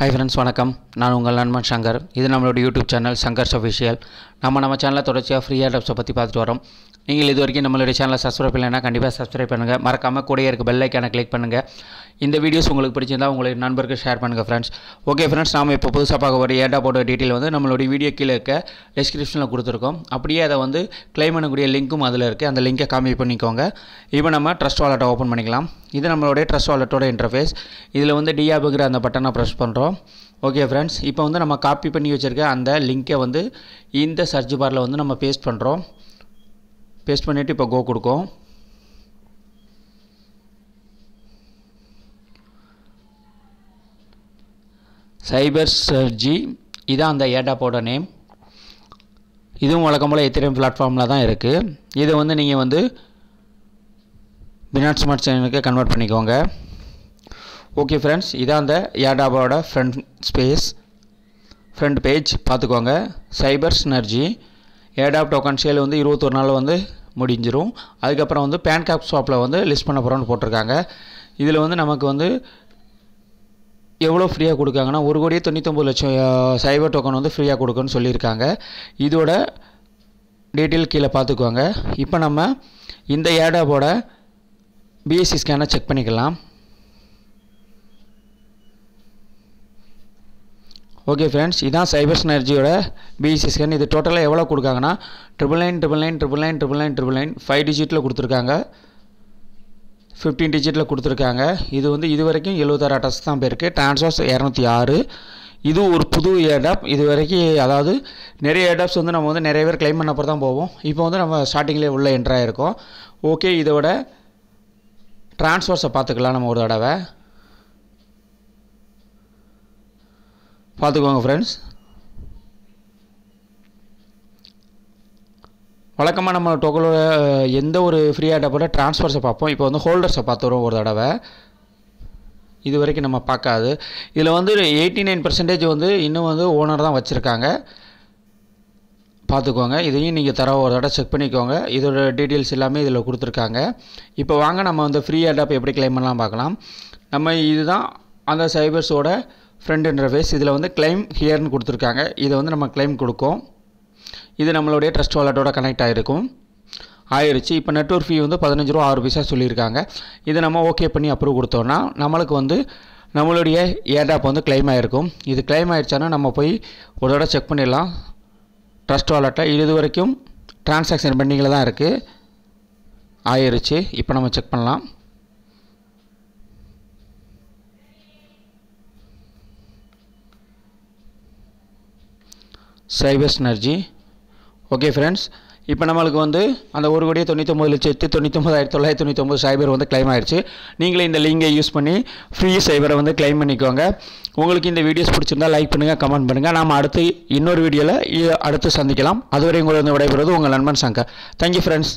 hi friends வணக்கம் நான் உங்கள் நண்பன் சங்கர் இது நம்மளோட யூடியூப் சேனல் சங்கர்ஸ் அஃபிஷியல் நம்ம நம்ம சேனலில் தொடர்ச்சியாக ஃப்ரீயாக டப்ஸை பற்றி பார்த்துட்டு வரோம் நீங்கள் இது வரைக்கும் நம்மளுடைய சேனலை சப்ஸ்கிரைப் இல்லைன்னா கண்டிப்பாக சப்ஸ்கிரைப் பண்ணுங்கள் மறக்காமல் கூட இருக்க பெல் ஐக்கானை கிளிக் பண்ணுங்கள் இந்த வீடியோஸ் உங்களுக்கு பிடிச்சிருந்தால் உங்களுடைய நண்பருக்கு ஷேர் பண்ணுங்கள் ஃப்ரெண்ட்ஸ் ஓகே ஃப்ரெண்ட்ஸ் நாம் இப்போ புதுசாக பார்க்க ஒரு ஏடா போட்ட டீட்டெயில் வந்து நம்மளுடைய வீடியோ கீழே இருக்க டிஸ்கிரிப்ஷனில் கொடுத்துருக்கோம் அப்படியே அதை வந்து கிளைம் பண்ணக்கூடிய லிங்க்கும் அதில் இருக்குது அந்த லிங்கை காமி பண்ணிக்கோங்க இப்போ நம்ம ட்ரஸ்ட் வாலெட்டை ஓப்பன் பண்ணிக்கலாம் இது நம்மளுடைய ட்ரஸ்ட் வாலெட்டோட இன்டர்ஃபேஸ் இதில் வந்து டிஆபுங்கிற அந்த பட்டனை ப்ரெஸ் பண்ணுறோம் ஓகே ஃப்ரெண்ட்ஸ் இப்போ வந்து நம்ம காப்பி பண்ணி வச்சுருக்க அந்த லிங்க்கை வந்து இந்த சர்ச் பாரில் வந்து நம்ம பேஸ்ட் பண்ணுறோம் பேஸ்ட் பண்ணிவிட்டு இப்போ கோ கொடுக்கும் சைபர் சர்ஜி இதான் அந்த ஏடாப்போட நேம் இதுவும் வழக்கம் போல் எத்திரியம் பிளாட்ஃபார்மில் தான் இருக்குது இதை வந்து நீங்கள் வந்து பினாட் ஸ்மார்ட் சேனலுக்கு கன்வெர்ட் பண்ணிக்கோங்க ஓகே ஃப்ரெண்ட்ஸ் இதான் அந்த ஏடாபோட ஃப்ரெண்ட் ஸ்பேஸ் ஃப்ரண்ட் பேஜ் பார்த்துக்கோங்க சைபர் ஸ்னர்ஜி ஏடாப் டோக்கன் சேல் வந்து இருபத்தொரு நாள் வந்து முடிஞ்சிரும் அதுக்கப்புறம் வந்து பேன் கேப் ஷாப்பில் வந்து லிஸ்ட் பண்ண போகிறோன்னு போட்டிருக்காங்க இதில் வந்து நமக்கு வந்து எவ்வளோ ஃப்ரீயாக கொடுக்காங்கன்னா ஒரு கோடியே தொண்ணூத்தொம்பது லட்சம் சைபர் டோக்கன் வந்து ஃப்ரீயாக கொடுக்குன்னு சொல்லியிருக்காங்க இதோட டீட்டெயில் கீழே பார்த்துக்குவாங்க இப்போ நம்ம இந்த ஏடாவோட பிஎஸ்சி ஸ்கேனை செக் பண்ணிக்கலாம் ஓகே ஃப்ரெண்ட்ஸ் இதான் சைபர்ஸ் எனர்ஜியோட பிஇசி ஸ்கேன் இது டோட்டலாக எவ்வளோ கொடுக்காங்கன்னா triple nine triple nine triple nine triple nine triple nine five டிஜிட்டில் கொடுத்துருக்காங்க ஃபிஃப்டீன் டிஜிட்டில் கொடுத்துருக்காங்க இது வந்து இது வரைக்கும் எழுபத்தாறு அட்ரஸ் தான் போயிருக்கு டிரான்ஸ்வர்ஸ் இரநூத்தி ஆறு இது ஒரு புது ஏடாப் இது வரைக்கும் அதாவது நிறைய ஏடாப்ஸ் வந்து நம்ம வந்து நிறைய பேர் கிளைம் பண்ண தான் போவோம் இப்போ வந்து நம்ம ஸ்டார்டிங்லேயே உள்ளே என்ட்ராக இருக்கோம் ஓகே இதோட டிரான்ஸ்வர்ஸை பார்த்துக்கலாம் நம்ம ஒரு தடவை பார்த்துக்கோங்க ஃப்ரெண்ட்ஸ் வழக்கமாக நம்ம டோக்கலோட எந்த ஒரு ஃப்ரீ ஆகிட்ட போட்டால் ட்ரான்ஸ்ஃபர்ஸை பார்ப்போம் இப்போ வந்து ஹோல்டர்ஸை வரும் ஒரு தடவை இது வரைக்கும் நம்ம பார்க்காது இதில் வந்து எயிட்டி நைன் பர்சன்டேஜ் வந்து இன்னும் வந்து ஓனர் தான் வச்சுருக்காங்க பார்த்துக்கோங்க இதையும் நீங்கள் தர ஒரு தடவை செக் பண்ணிக்கோங்க இதோட டீட்டெயில்ஸ் எல்லாமே இதில் கொடுத்துருக்காங்க இப்போ வாங்க நம்ம வந்து ஃப்ரீ அடாப் எப்படி கிளைம் பண்ணலாம் பார்க்கலாம் நம்ம இதுதான் அந்த சைபர்ஸோட ஃப்ரெண்ட் இன்டர்ஃபேஸ் இதில் வந்து கிளைம் ஹியர்னு கொடுத்துருக்காங்க இதை வந்து நம்ம கிளைம் கொடுக்கும் இது நம்மளுடைய ட்ரஸ்ட் வாலெட்டோட கனெக்ட் ஆகிருக்கும் ஆயிடுச்சு இப்போ நெட்ஒர்க் ஃபீ வந்து பதினஞ்சு ரூபா ஆறு பைசா சொல்லியிருக்காங்க இதை நம்ம ஓகே பண்ணி அப்ரூவ் கொடுத்தோன்னா நம்மளுக்கு வந்து நம்மளுடைய ஏர்டாப் வந்து கிளைம் ஆகிருக்கும் இது கிளைம் ஆகிடுச்சானா நம்ம போய் ஒரு தடவை செக் பண்ணிடலாம் ட்ரஸ்ட் வாலெட்டை இது வரைக்கும் ட்ரான்சாக்ஷன் பெண்டிங்கில் தான் இருக்குது ஆயிடுச்சு இப்போ நம்ம செக் பண்ணலாம் சைபர் சினர்ஜி ஓகே ஃப்ரெண்ட்ஸ் இப்போ நம்மளுக்கு வந்து அந்த ஒரு கோடியே ஒம்பது லட்சத்து தொண்ணூத்தொம்பதாயிரத்தி தொள்ளாயிரத்தி தொண்ணூத்தொம்பது சைபர் வந்து கிளைம் ஆயிடுச்சு நீங்களே இந்த லிங்கை யூஸ் பண்ணி ஃப்ரீ சைபரை வந்து கிளைம் பண்ணிக்கோங்க உங்களுக்கு இந்த வீடியோஸ் பிடிச்சிருந்தால் லைக் பண்ணுங்கள் கமெண்ட் பண்ணுங்கள் நாம் அடுத்து இன்னொரு வீடியோவில் அடுத்து சந்திக்கலாம் அதுவரை உங்களை வந்து விடைபெறுவது உங்கள் நண்பன் சங்கர் தேங்க்யூ ஃப்ரெண்ட்ஸ்